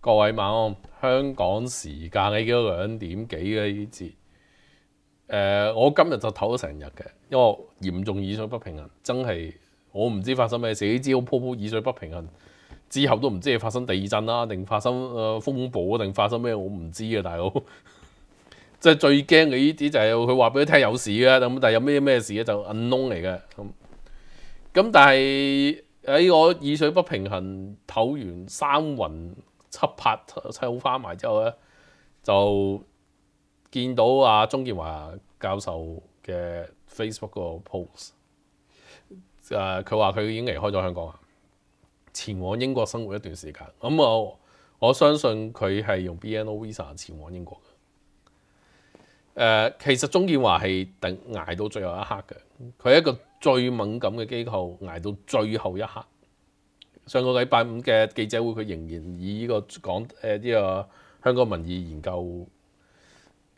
各位晚安，香港時間你幾多兩點幾嘅呢節？誒，我今日就唞咗成日嘅，因為嚴重雨水不平衡，真係我唔知發生咩事。呢知我噗鋪雨水不平衡之後都唔知發生地震啦，定發生誒風暴啊，定發生咩我唔知啊，大佬。即係最驚嘅呢啲就係佢話俾你聽有事啊咁，但係有咩咩事咧就 unknown 嚟嘅咁。咁但係喺我滬水不平衡唞完三雲七拍七好翻埋之後咧，就見到阿鍾建華教授嘅 Facebook 個 post，誒佢話佢已經離開咗香港，前往英國生活一段時間。咁我我相信佢係用 BNO Visa 前往英國。誒，其實鐘建華係等捱到最後一刻嘅。佢一個最敏感嘅機構，捱到最後一刻。上個禮拜五嘅記者會，佢仍然以呢個廣誒呢個香港民意研究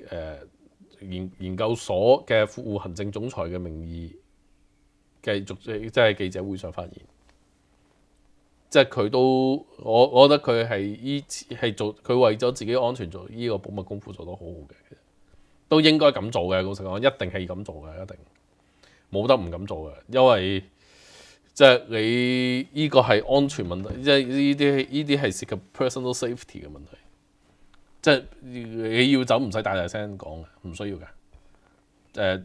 誒研研究所嘅副行政總裁嘅名義繼續即係記者會上發言。即係佢都我我覺得佢係依次係做佢為咗自己安全做呢個保密功夫，做得好好嘅。都應該咁做嘅，老實講，一定係咁做嘅，一定冇得唔咁做嘅，因為即係你依個係安全問題，即係依啲依啲係涉及 personal safety 嘅問題，即係你要走唔使大大聲講嘅，唔需要嘅。誒，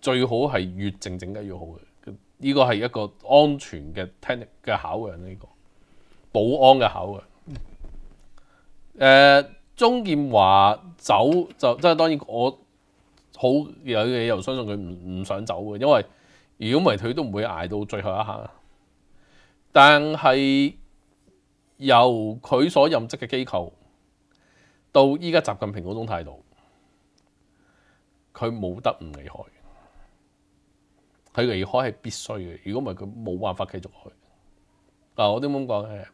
最好係越靜靜嘅越好嘅，依個係一個安全嘅 techn 嘅考量，呢個保安嘅考嘅，誒。鍾建華走就即係當然，我好有嘢又相信佢唔唔想走嘅，因為如果唔係佢都唔會捱到最後一下。但係由佢所任職嘅機構到依家習近平嗰種態度，佢冇得唔離開，佢離開係必須嘅。如果唔係佢冇辦法繼續去。嗱，我都咁講嘅，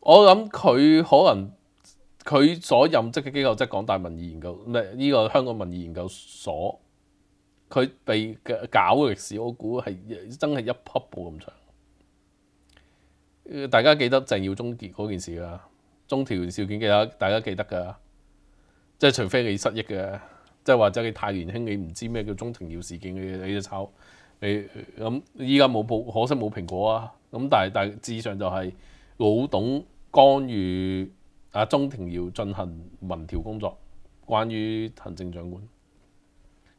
我諗佢可能。佢所任職嘅機構即係廣大民意研究，唔係呢個香港民意研究所。佢被嘅搞嘅歷史，我估係真係一匹布咁長。大家記得鄭耀忠結嗰件事啊，中條事件得，大家記得噶。即係除非你失憶嘅，即係或者你太年輕，你唔知咩叫中庭耀事件嘅，你就抄你。咁依家冇報，可惜冇蘋果啊。咁但係但係，至上就係老董干預。阿中庭要進行民調工作，關於行政長官。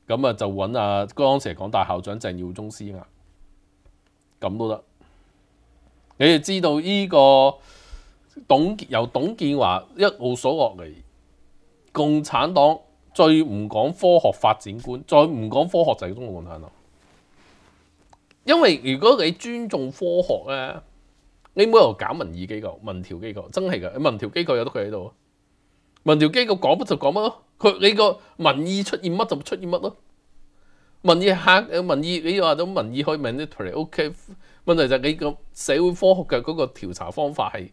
咁啊，就揾啊江石港大校長鄭耀宗試啊，咁都得。你哋知道呢個董由董建華一無所獲嚟，共產黨最唔講科學發展觀，再唔講科學就係中共共產黨。因為如果你尊重科學咧。你冇理由搞民意機構、民調機構，真係噶！民調機構有得佢喺度，民調機構講乜就講乜咯。佢你個民意出現乜就出現乜咯。民意客民意，你話咗民意可以問 o k 問題就係你個社會科學嘅嗰個調查方法係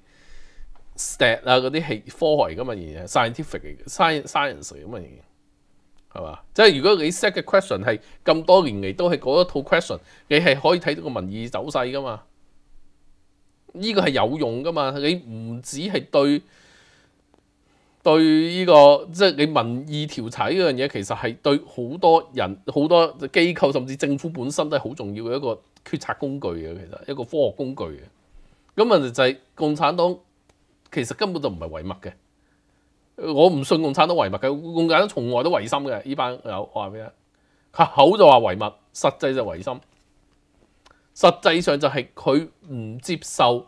stat 啊嗰啲係科學嚟噶嘛，而係 scientific 嚟，science 嚟噶嘛，而係嘛？即係如果你 set 嘅 question 係咁多年嚟都係嗰一套 question，你係可以睇到個民意走勢噶嘛？呢個係有用噶嘛？你唔止係對對依個，即係你民意調查呢樣嘢，其實係對好多人、好多機構，甚至政府本身都係好重要嘅一個決策工具嘅。其實一個科學工具嘅。咁題就係共產黨，其實根本就唔係唯物嘅。我唔信共產黨唯物嘅，共產黨從來都唯心嘅。呢班友話咩啊？口就話唯物，實際就唯心。實際上就係佢唔接受，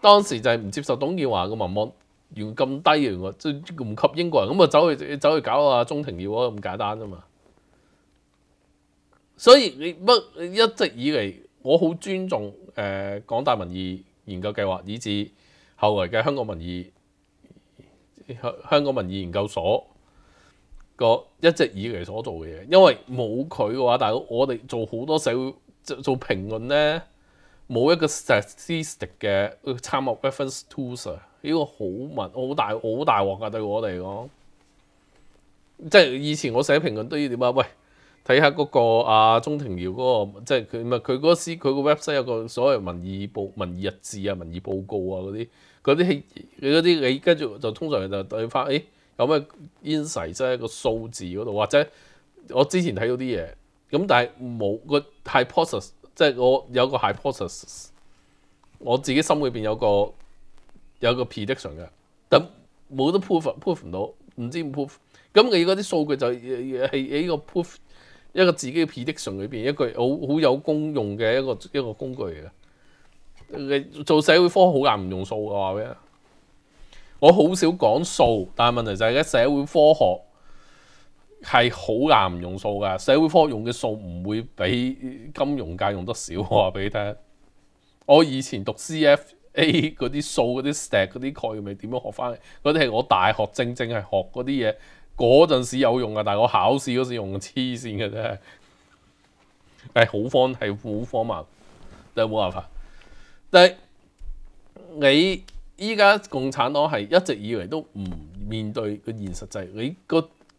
當時就係唔接受董建華嘅文網，原咁低嘅，即係唔及英國人咁啊，走去走去搞啊中庭要咁簡單啫嘛。所以你不一直以嚟，我好尊重誒廣大民意研究計劃，以至後來嘅香港民意香香港民意研究所個一直以嚟所做嘅嘢，因為冇佢嘅話，大佬我哋做好多社會。做做評論咧，冇一個 statistic 嘅參考 reference tool 啊，呢個好問好大好大鑊噶對我嚟講。即係以前我寫評論都要點啊？喂，睇下嗰個啊鐘庭耀嗰個，即係佢唔係佢嗰個司佢個 website 有個所謂民意報民意日志啊、民意報告啊嗰啲嗰啲氣你嗰啲你跟住就通常就對翻誒有咩 insight 即係個數字嗰度，或者我之前睇到啲嘢。咁但系冇個 hypothesis，即係我有個 hypothesis，我自己心裏邊有個有個 prediction 嘅，但冇得 p r o o f p r o o f 唔到，唔知唔 p r o o f 咁你嗰啲數據就係喺個 proof，一個自己嘅 prediction 裏邊，一個好好有功用嘅一個一個工具嚟嘅。你做社會科好難唔用數嘅話咩？我好少講數，但係問題就係咧社會科學。係好難用數噶，社會科用嘅數唔會比金融界用得少我 話俾你聽，我以前讀 CFA 嗰啲數、嗰啲 s t a p 嗰啲概念，咪點樣學翻？嗰啲係我大學正正係學嗰啲嘢，嗰陣時有用噶，但係我考試嗰時用黐線嘅啫。係好荒係好荒謬，但係冇辦法。但係你依家共產黨係一直以嚟都唔面對個現實，就係你個。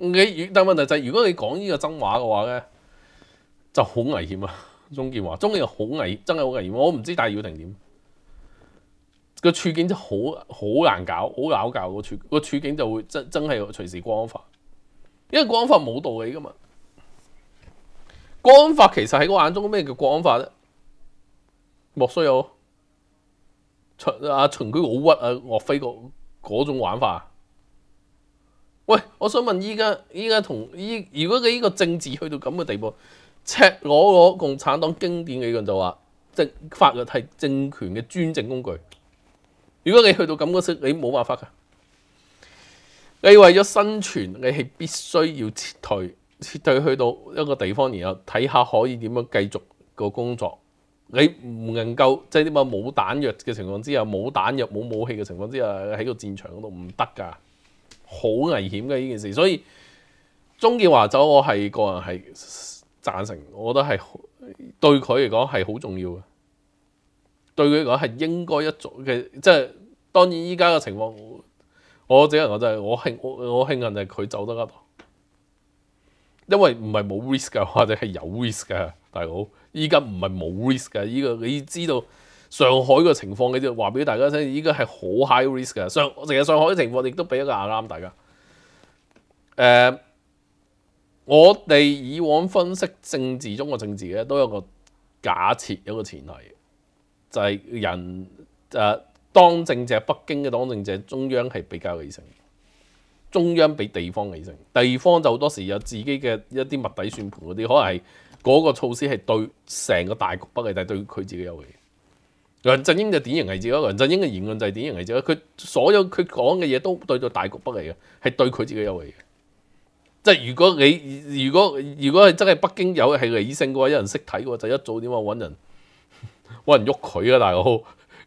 你但問題就係，如果你講呢個真話嘅話咧，就好危險啊！鍾建華，鍾建華好危，真係好危險。我唔知戴耀定點，個處境真好好難搞，好攪搞個處個處境就會真真係隨時光法，因為光法冇道理噶嘛。光法其實喺我眼中咩叫光法咧？莫須有，秦啊秦居好屈啊岳飛個嗰種玩法。喂，我想問依家依家同依，如果你依個政治去到咁嘅地步，赤裸裸共產黨經典嘅人就話，政法律係政權嘅專政工具。如果你去到咁嘅時，你冇辦法噶。你為咗生存，你係必須要撤退，撤退去到一個地方，然後睇下可以點樣繼續個工作。你唔能夠即係啲講冇彈藥嘅情況之下，冇彈藥冇武器嘅情況之下喺個戰場嗰度唔得噶。好危險嘅呢件事，所以中建華走，我係個人係贊成，我覺得係對佢嚟講係好重要嘅，對佢嚟講係應該一早嘅，即係當然依家嘅情況，我只能我就係我慶我慶幸就係佢走得一度，因為唔係冇 risk 嘅，或者係有 risk 嘅大佬，依家唔係冇 risk 嘅，依個你知道。上海嘅情況嘅就話俾大家聽，依家係好 high risk 嘅。上成日上海嘅情況亦都俾一個眼啱大家。誒，我哋以往分析政治中國政治嘅都有個假設，有個前提，就係人誒當政者北京嘅當政者中央係比較理性，中央比地方理性，地方就好多時有自己嘅一啲密底算盤嗰啲，可能係嗰個措施係對成個大局不利，但係對佢自己有利。梁振英就典型例子咯。梁振英嘅言論就係典型例子咯。佢所有佢講嘅嘢都對到大局不利嘅，係對佢自己有利嘅。即係如果你如果如果係真係北京有係理性嘅話，有人識睇嘅話，就一早點啊揾人揾 人喐佢啊大佬。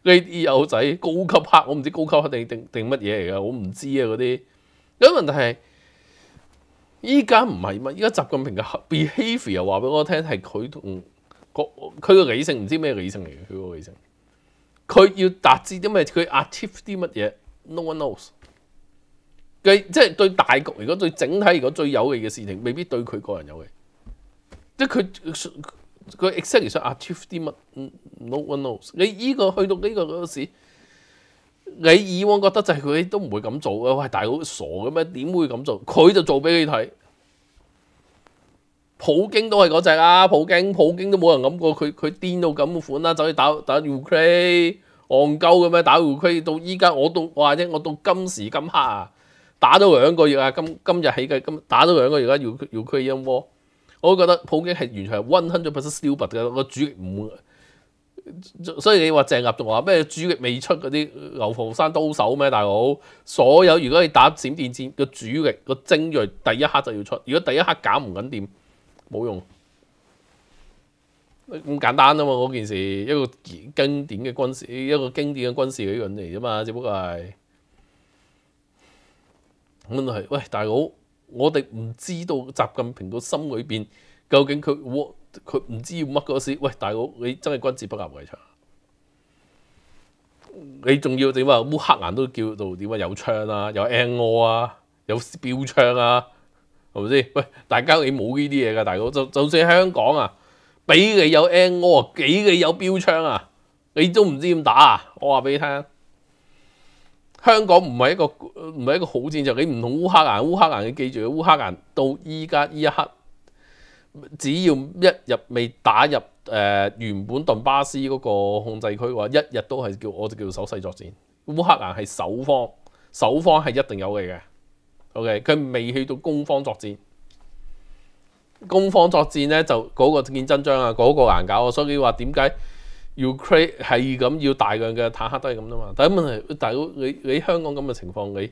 你友仔高級黑，我唔知高級黑定定定乜嘢嚟噶，我唔知啊嗰啲。有問題係依家唔係乜？依家習近平嘅 behaviour 又話俾我聽係佢同佢嘅理性唔知咩理性嚟嘅，佢個理性。佢要達至啲咩？佢 achieve 啲乜嘢？No one knows。佢即係對大局，如果對整體如果最有利嘅事情，未必對佢個人有利。即係佢佢 e x a c t l l y 想 achieve 啲乜？No one knows。你依個去到呢個嗰時，你以往覺得就係佢都唔會咁做嘅。喂，大佬傻嘅咩？點會咁做？佢就做俾你睇。普京都係嗰只啊！普京普京都冇人諗過佢佢癲到咁嘅款啦，走去打打 Ukraine 戇鳩嘅咩？打 Ukraine 到依家我都我話啫，我到今時今刻啊，打咗兩個月啊，今今日起嘅今打咗兩個月啦，U Ukraine War，我都覺得普京係完全係温吞咗，不斯利伯嘅個主力唔，所以你話鄭立仲話咩主力未出嗰啲牛鳳山刀手咩大佬？所有如果你打閃電戰嘅主力個精鋭第一刻就要出，如果第一刻搞唔緊點？冇用，咁簡單啊嘛！嗰件事一個經典嘅軍事，一個經典嘅軍事理論嚟啫嘛，只不過係咁都係。喂，大佬，我哋唔知道習近平個心裏邊究竟佢，佢唔知要乜嗰時，喂，大佬，你真係君子不立危牆，你仲要點啊？烏克蘭都叫做點啊？有槍啊，有 N O 啊，有標槍啊。系咪先？喂，大家你冇呢啲嘢噶，大佬就就算香港啊，俾你有 N O，幾你有標槍啊，你都唔知點打啊！我話俾你聽，香港唔係一個唔係一個好戰，就你唔同烏克蘭。烏克蘭你記住，烏克蘭到依家依一刻，只要一入未打入誒原本頓巴斯嗰個控制區嘅話，一日都係叫我就叫做手勢作戰。烏克蘭係守方，守方係一定有嘅。O.K. 佢未去到攻方作戰，攻方作戰咧就嗰個見真章啊，嗰個難搞啊，所以話點解 Ukraine 係咁要大量嘅坦克都係咁啫嘛？第一問題，大佬你你香港咁嘅情況，你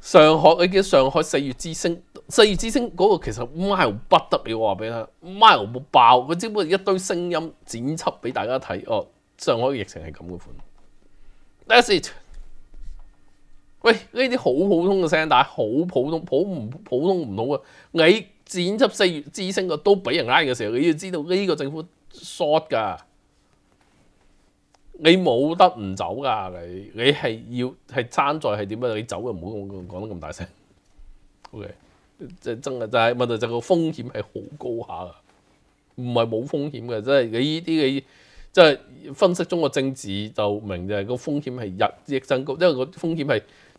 上海你得上海四月之星，四月之星嗰個其實 mile 不得了啊！俾聽 mile 冇爆，佢只不過一堆聲音剪輯俾大家睇哦。上海嘅疫情係咁嘅款，That's it。喂，呢啲好普通嘅聲，但好普通，普唔普通唔到啊！你剪輯四月之星嘅都俾人拉嘅時候，你要知道呢個政府 short 㗎，你冇得唔走㗎？你你係要係爭在係點啊？你走嘅唔好講得咁大聲。O.K. 即係真係就係問題就個風險係好高下啊！唔係冇風險嘅，即係你呢啲嘅即係分析中國政治就明就係個風險係日益增高，因為個風險係。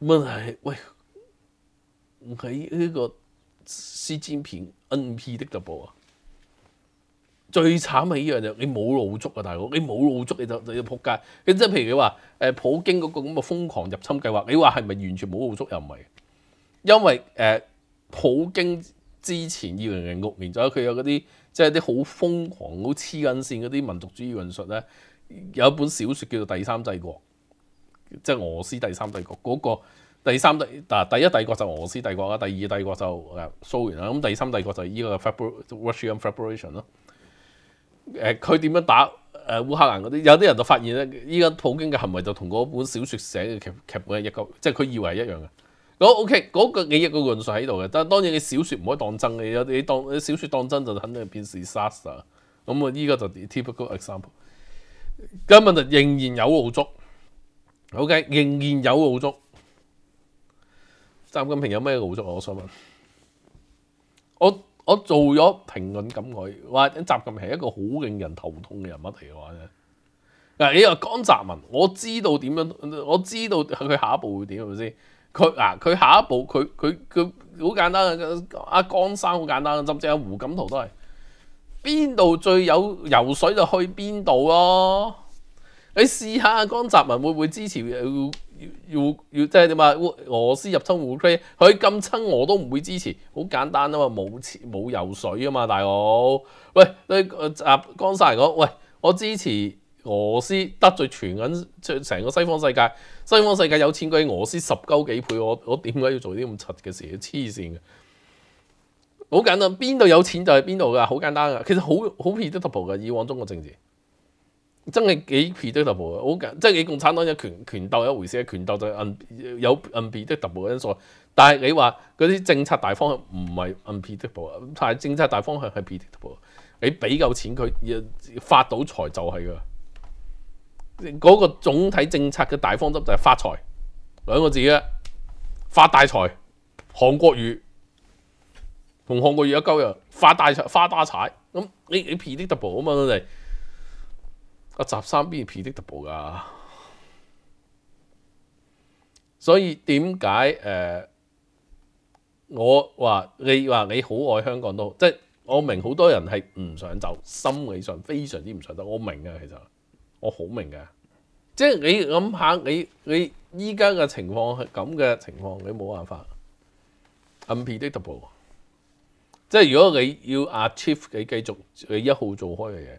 問系喂，唔喺呢個習近 N P 的特報啊，最慘系一樣就你冇路足啊，大佬，你冇路足你就你就扑街。你系譬如你話誒普京嗰個咁嘅瘋狂入侵計劃，你話係咪完全冇路足又唔係，因為誒普京之前二零零六年就佢有嗰啲即係啲好瘋狂好黐紧線嗰啲民族主義運述咧，有一本小说叫做《第三帝國》。即系俄斯第三帝國嗰個第三帝嗱第一帝國就俄斯帝國啦，第二帝國就誒蘇聯啦，咁第三帝國就依個 r u s s i a n Federation 咯。誒，佢點樣打誒烏克蘭嗰啲？有啲人就發現咧，依家普京嘅行為就同嗰本小説寫嘅劇劇本係一個，即係佢以為係一樣嘅。OK，嗰個幾億個論述喺度嘅，但係當然你小説唔可以當真嘅，有你當小説當真就肯定變事實沙。咁啊，依個就 typical example。根本就仍然有傲足。O.K. 仍然有澳足。習近平有咩澳足？我想問，我我做咗评论感佢话，習近平係一個好令人頭痛嘅人物嚟嘅。嗱，你又江澤民，我知道點樣，我知道佢下一步會點，係咪先？佢嗱，佢下一步，佢佢佢好簡單啊！阿江生好簡單，甚至阿胡錦濤都係邊度最有游水就去邊度咯。你試下江澤民會唔會支持？要要要即係點啊？俄斯入侵烏克蘭，佢咁親我都唔會支持。好簡單啊嘛，冇錢冇油水啊嘛，大佬。喂，你啊江澤嚟講，喂，我支持俄斯得罪全緊成個西方世界，西方世界有錢過俄斯十鳩幾倍，我我點解要做啲咁柒嘅事？黐線嘅，好簡單，邊度有錢就係邊度噶，好簡單噶。其實好好 e d t a b l e 嘅，以往中國政治。真係幾倍都 double 嘅，好緊，即係你共產黨有權拳鬥一回事權鬥就銀有 p 幣都 double 嘅因素。但係你話嗰啲政策大方向唔係銀幣 double 啊，但係政策大方向係 p double。你俾夠錢佢發到財就係噶，嗰個總體政策嘅大方向就係發財兩個字啊，發大財。韓國瑜同韓國瑜一鳩又發大財，發大財咁你你 P 啲 double 啊嘛佢哋。个集三边 r e double 噶，所以点解诶？我话你话你好爱香港都即系我明，好多人系唔想走，心理上非常之唔想走。我明噶，其实我好明嘅，即系你谂下，你你依家嘅情况系咁嘅情况，你冇办法。Unpredictable，即系如果你要 achieve 你继续你一号做开嘅嘢。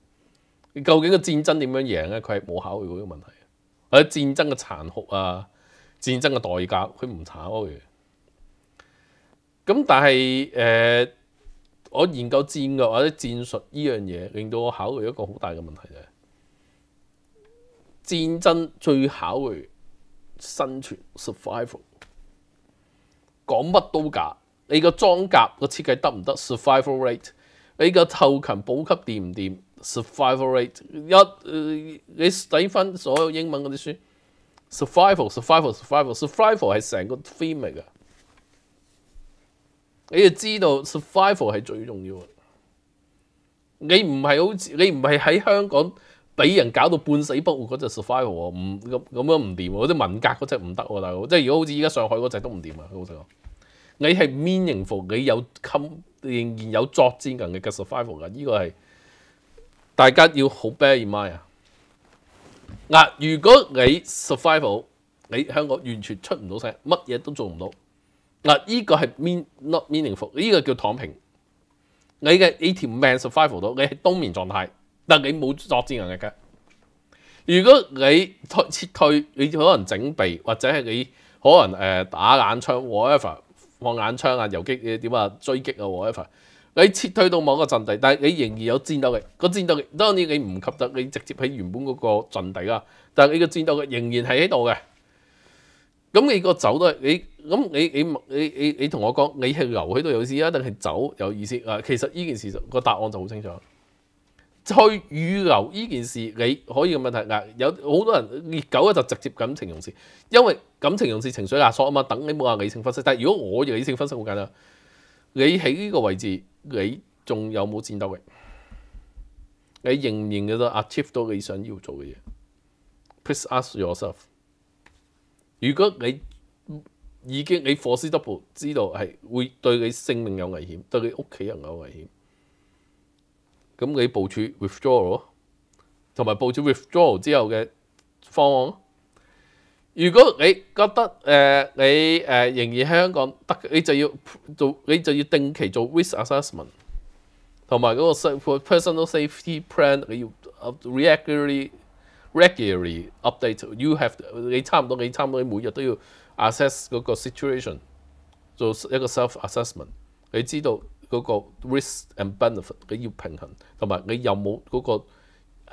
究竟個戰爭點樣贏咧？佢係冇考慮嗰個問題，或者戰爭嘅殘酷啊、戰爭嘅代價，佢唔考慮。咁但係誒，我研究戰略或者戰術呢樣嘢，令到我考慮一個好大嘅問題就係戰爭最考慮生存 （survival）。講乜都假，你個裝甲個設計得唔得？Survival rate，你個後勤補給掂唔掂？survival rate 一你睇翻所有英文嗰啲書，survival，survival，survival，survival 係成個 theme 嚟㗎。你就知道 survival 係最重要啊！你唔係好似你唔係喺香港俾人搞到半死不活嗰只 survival，唔咁咁樣唔掂喎。啲文革嗰只唔得喎，大佬即係如果好似依家上海嗰只都唔掂啊。你係 meaningful，你有堪仍然有作戰能力嘅 survival 啊！依個係。大家要好 bear in mind 啊！嗱，如果你 survival，你香港完全出唔到聲，乜嘢都做唔到。嗱，依個係 mean not meaningful，依個叫躺平。你嘅你條命 survival 到，你係冬眠狀態，但你冇作戰能力嘅。如果你撤退，你可能整備，或者係你可能誒打眼槍，whatever 放眼槍啊，遊擊點啊追擊啊，whatever。你撤退到某个阵地，但系你仍然有战斗個个战斗，当然你唔及得，你直接喺原本嗰个阵地啦。但系你个战斗力仍然系喺度嘅。咁你个走都系你，咁你你你你你同我讲，你系留喺度有意思啊，定系走有意思啊？其实呢件事个答案就好清楚。去预留呢件事，你可以咁样睇噶。有好多人狗咧就直接感情用事，因为感情用事、情绪压縮啊嘛。等你冇话理性分析，但系如果我用理性分析好简单。你喺呢個位置，你仲有冇戰鬥力？你仍然嘅都 achieve 到你想要做嘅嘢？Please ask yourself。如果你已經你 force double 知道係會對你性命有危險，對你屋企人有危險，咁你部署 withdraw 咯，同埋部署 withdraw 之後嘅方案。如果你覺得誒你誒仍然喺香港得，你就要做你就要定期做 risk assessment，同埋嗰個 personal safety plan 你要 regularly regularly update。你差唔多你差唔多每日都要 assess 嗰個 situation，做一個 self assessment。你知道嗰個 risk and benefit，你要平衡，同埋你有冇嗰個？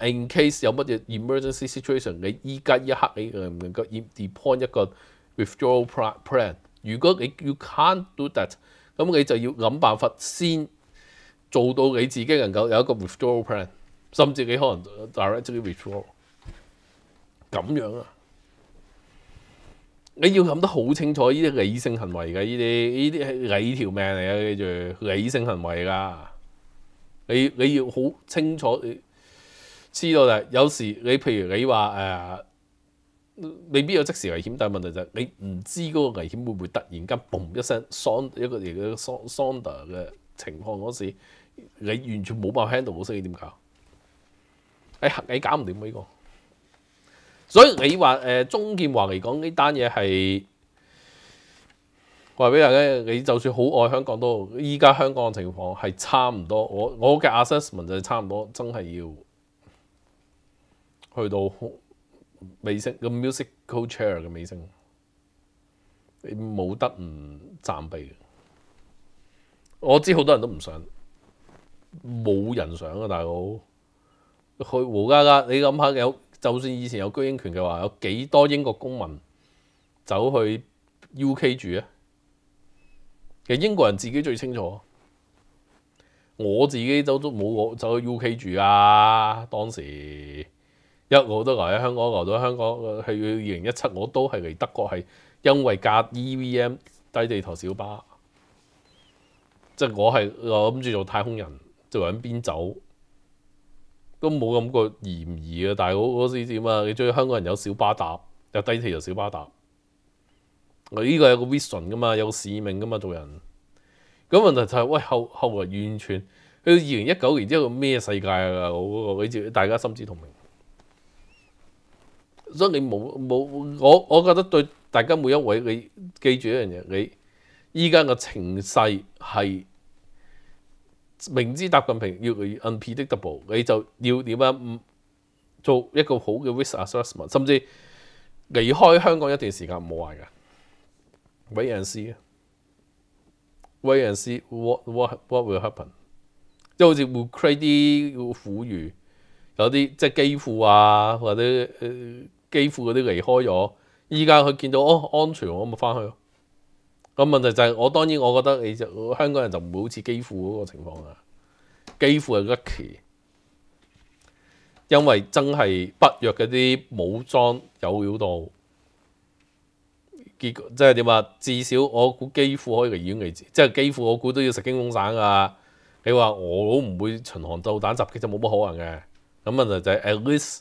In case 有乜嘢 emergency situation，你依家一刻你能唔能夠 d e p l o y 一個 withdrawal plan？如果你 you can't do that，咁你就要諗辦法先做到你自己能夠有一個 withdrawal plan，甚至你可能 directly withdraw。咁樣啊？你要諗得好清楚，呢啲理性行為嘅，呢啲呢啲係理條命嚟嘅，跟住理性行為㗎。你你要好清楚。知道就有時你，譬如你話誒，未必有即時危險，但係問題就係你唔知嗰個危險會唔會突然間嘣一聲喪一個嘢嘅喪喪的嘅情況嗰時，你完全冇辦法 handle，冇識點搞，你你搞唔掂呢個。所以你話誒，鍾建華嚟講呢單嘢係我話俾大家，你就算好愛香港都，依家香港嘅情況係差唔多。我我嘅 assessment 就係差唔多，真係要。去到美聲個 musical chair 嘅美聲，你冇得唔站碑？我知好多人都唔想，冇人想啊！大佬去胡家家，你諗下有？就算以前有居英權嘅話，有幾多英國公民走去 U K 住啊？其實英國人自己最清楚。我自己走都冇，走去 U K 住啊！當時。一我都留喺香港，留到香港。去二零一七，我都係嚟德國，係因為架 E V M 低地台小巴。即係我係諗住做太空人，做響邊走都冇咁過嫌疑嘅。但係我嗰時點啊？你意香港人有小巴搭，有低地台小巴搭。我呢個有個 vision 噶嘛，有個使命噶嘛，做人。咁問題就係喂後後來完全去到二零一九年之後咩世界啊？我嗰個你大家心知肚明。所以你冇冇我，我覺得對大家每一位，你記住一樣嘢，你依家嘅情勢係明知習近平要 NPD double，你就要點樣唔做一個好嘅 risk assessment，甚至離開香港一段時間冇壞嘅，wait and see，wait and see what what what will happen？即係好似會 c r a z e 啲苦遇，有啲即係機庫啊，或者誒。基庫嗰啲離開咗，依家佢見到哦安全，我咪翻去咯。咁問題就係我當然我覺得你就香港人就唔會好似基庫嗰個情況啊。基庫係 lucky，因為真係北約嗰啲武裝有料到，結即係點啊？至少我估基庫可以個遠位即係基庫我估都要食京東散啊。你話我都唔會巡航導彈襲擊就冇乜可能嘅。咁問題就係 at least。